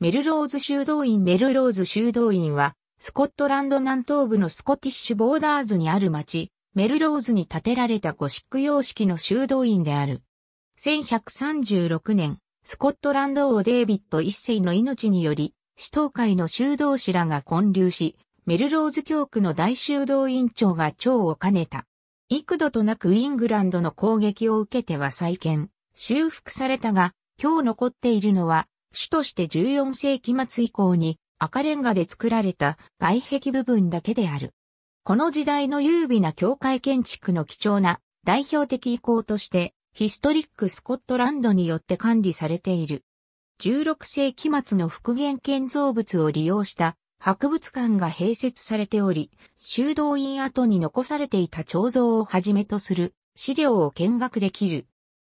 メルローズ修道院メルローズ修道院は、スコットランド南東部のスコティッシュボーダーズにある町、メルローズに建てられたゴシック様式の修道院である。1136年、スコットランド王デイビッド一世の命により、首都会の修道士らが建立し、メルローズ教区の大修道院長が長を兼ねた。幾度となくイングランドの攻撃を受けては再建、修復されたが、今日残っているのは、主として14世紀末以降に赤レンガで作られた外壁部分だけである。この時代の優美な教会建築の貴重な代表的遺構としてヒストリックスコットランドによって管理されている。16世紀末の復元建造物を利用した博物館が併設されており、修道院跡に残されていた彫像をはじめとする資料を見学できる。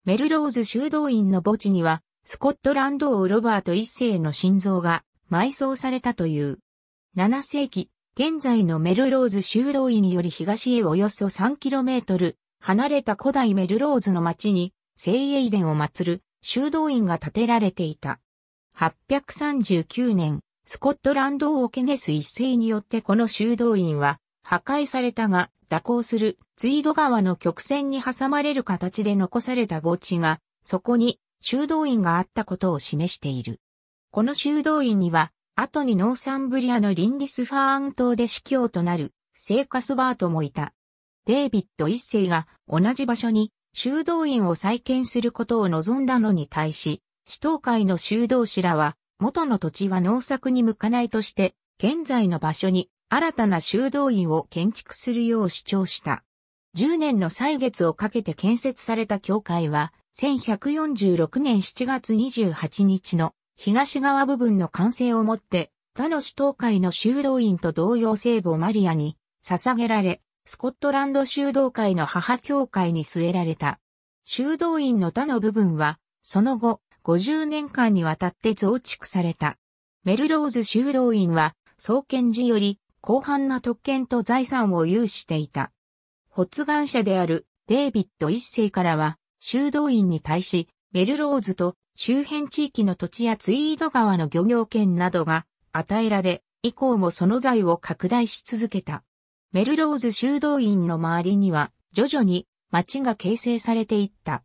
メルローズ修道院の墓地にはスコットランド王ロバート一世の心臓が埋葬されたという。7世紀、現在のメルローズ修道院より東へおよそ 3km 離れた古代メルローズの町に聖英殿を祀る修道院が建てられていた。839年、スコットランド王ケネス一世によってこの修道院は破壊されたが蛇行するツイード川の曲線に挟まれる形で残された墓地がそこに修道院があったことを示している。この修道院には、後にノーサンブリアのリンディスファーン島で司教となる、セイカスバートもいた。デイビッド一世が同じ場所に修道院を再建することを望んだのに対し、死闘会の修道士らは、元の土地は農作に向かないとして、現在の場所に新たな修道院を建築するよう主張した。10年の歳月をかけて建設された教会は、1146年7月28日の東側部分の完成をもって、他の首都会の修道院と同様聖母マリアに捧げられ、スコットランド修道会の母教会に据えられた。修道院の他の部分は、その後、50年間にわたって増築された。メルローズ修道院は、創建時より、広範な特権と財産を有していた。発願者であるデイビッド一世からは、修道院に対し、メルローズと周辺地域の土地やツイード川の漁業権などが与えられ、以降もその財を拡大し続けた。メルローズ修道院の周りには、徐々に町が形成されていった。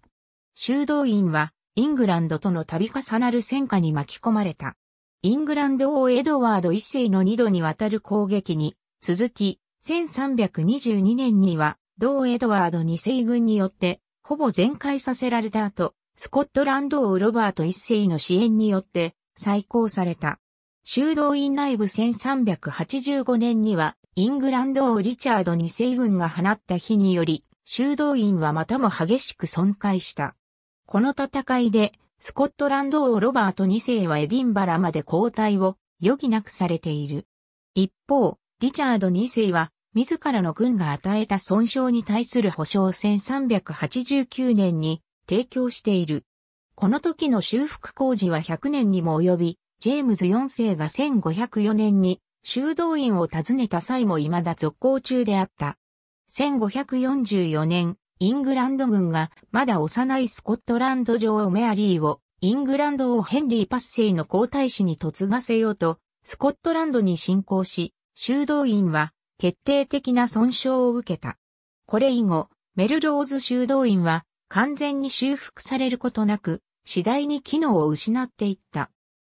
修道院は、イングランドとの度重なる戦火に巻き込まれた。イングランド王エドワード一世の二度にわたる攻撃に、続き、1322年には、同エドワード二世軍によって、ほぼ全壊させられた後、スコットランド王ロバート一世の支援によって再興された。修道院内部1385年には、イングランド王リチャード二世軍が放った火により、修道院はまたも激しく損壊した。この戦いで、スコットランド王ロバート二世はエディンバラまで交代を余儀なくされている。一方、リチャード二世は自らの軍が与えた損傷に対する保証1389年に提供している。この時の修復工事は100年にも及び、ジェームズ4世が1504年に修道院を訪ねた際も未だ続行中であった。1544年、イングランド軍がまだ幼いスコットランド女王メアリーをイングランド王ヘンリー・パッセイの皇太子に嫁がせようと、スコットランドに侵攻し、修道院は決定的な損傷を受けた。これ以後、メルローズ修道院は完全に修復されることなく、次第に機能を失っていった。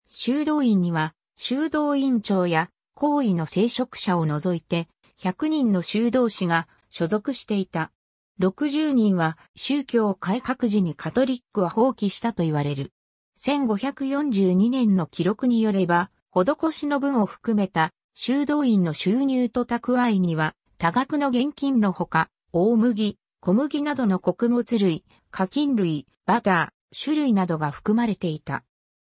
修道院には、修道院長や行為の聖職者を除いて、100人の修道士が所属していた。60人は宗教改革時にカトリックは放棄したと言われる。1542年の記録によれば、施しの分を含めた修道院の収入と蓄えには、多額の現金のほか、大麦、小麦などの穀物類、課金類、バター、種類などが含まれていた。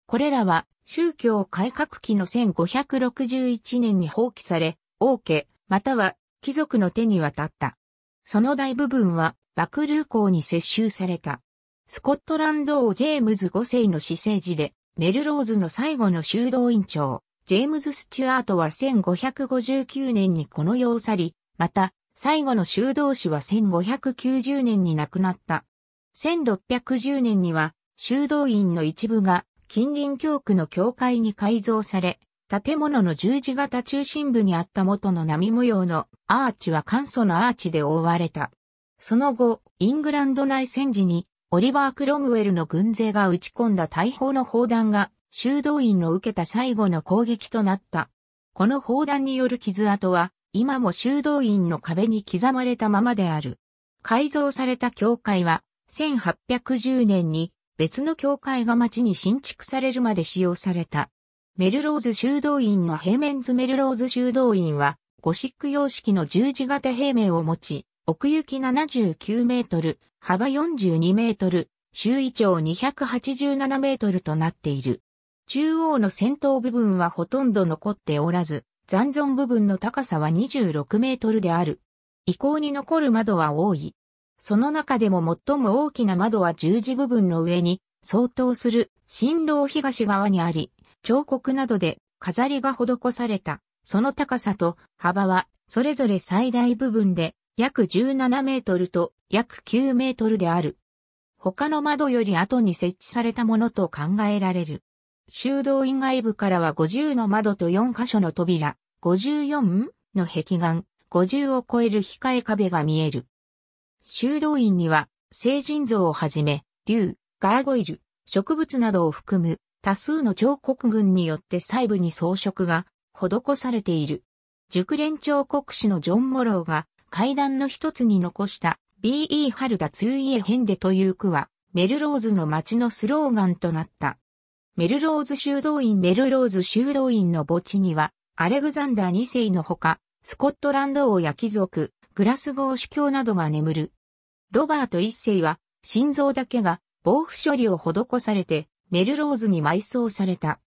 これらは、宗教改革期の1561年に放棄され、王家、または貴族の手に渡った。その大部分は、バクルー港に接収された。スコットランド王ジェームズ5世の私生児で、メルローズの最後の修道院長、ジェームズ・スチュアートは1559年にこの世を去り、また、最後の修道士は1590年に亡くなった。1610年には、修道院の一部が近隣教区の教会に改造され、建物の十字型中心部にあった元の波模様のアーチは簡素なアーチで覆われた。その後、イングランド内戦時にオリバー・クロムウェルの軍勢が撃ち込んだ大砲の砲弾が修道院の受けた最後の攻撃となった。この砲弾による傷跡は、今も修道院の壁に刻まれたままである。改造された教会は、1810年に別の教会が町に新築されるまで使用された。メルローズ修道院の平面図メルローズ修道院は、ゴシック様式の十字型平面を持ち、奥行き79メートル、幅42メートル、周囲長287メートルとなっている。中央の先頭部分はほとんど残っておらず、残存部分の高さは26メートルである。遺構に残る窓は多い。その中でも最も大きな窓は十字部分の上に相当する新郎東側にあり、彫刻などで飾りが施された。その高さと幅はそれぞれ最大部分で約17メートルと約9メートルである。他の窓より後に設置されたものと考えられる。修道院外部からは50の窓と4箇所の扉、54? の壁眼、50を超える控え壁が見える。修道院には、聖人像をはじめ、竜、ガーゴイル、植物などを含む多数の彫刻群によって細部に装飾が施されている。熟練彫刻師のジョン・モローが階段の一つに残した B.E. 春がツーイエヘンデという句はメルローズの街のスローガンとなった。メルローズ修道院メルローズ修道院の墓地には、アレグザンダー2世のほか、スコットランド王や貴族、グラスゴー主教などが眠る。ロバート一世は、心臓だけが防腐処理を施されて、メルローズに埋葬された。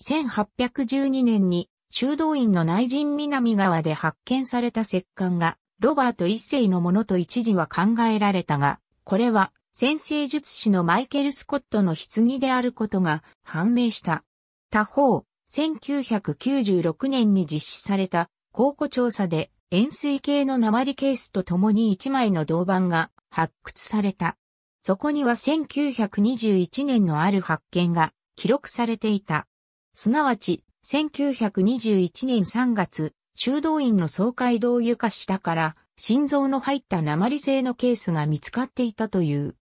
1812年に修道院の内陣南側で発見された石棺がロバート一世のものと一時は考えられたが、これは先生術師のマイケル・スコットの棺であることが判明した。他方、1996年に実施された考古調査で塩水系の鉛ケースと共に1枚の銅板が発掘された。そこには1921年のある発見が記録されていた。すなわち、1921年3月、修道院の総会堂床下から心臓の入った鉛製のケースが見つかっていたという。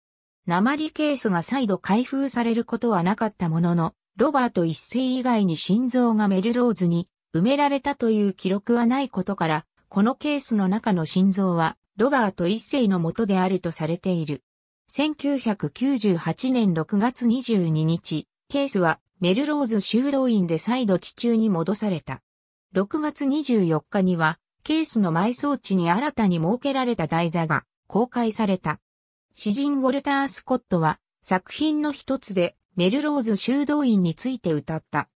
鉛ケースが再度開封されることはなかったものの、ロバート一世以外に心臓がメルローズに埋められたという記録はないことから、このケースの中の心臓はロバート一世のもとであるとされている。1998年6月22日、ケースはメルローズ修道院で再度地中に戻された。6月24日には、ケースの埋葬地に新たに設けられた台座が公開された。詩人ウォルター・スコットは作品の一つでメルローズ修道院について歌った。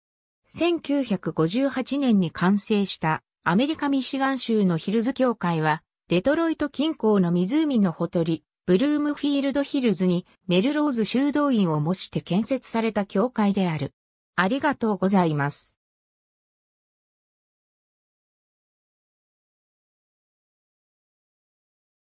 1958年に完成したアメリカ・ミシガン州のヒルズ教会はデトロイト近郊の湖のほとり、ブルームフィールドヒルズにメルローズ修道院を模して建設された教会である。ありがとうございます。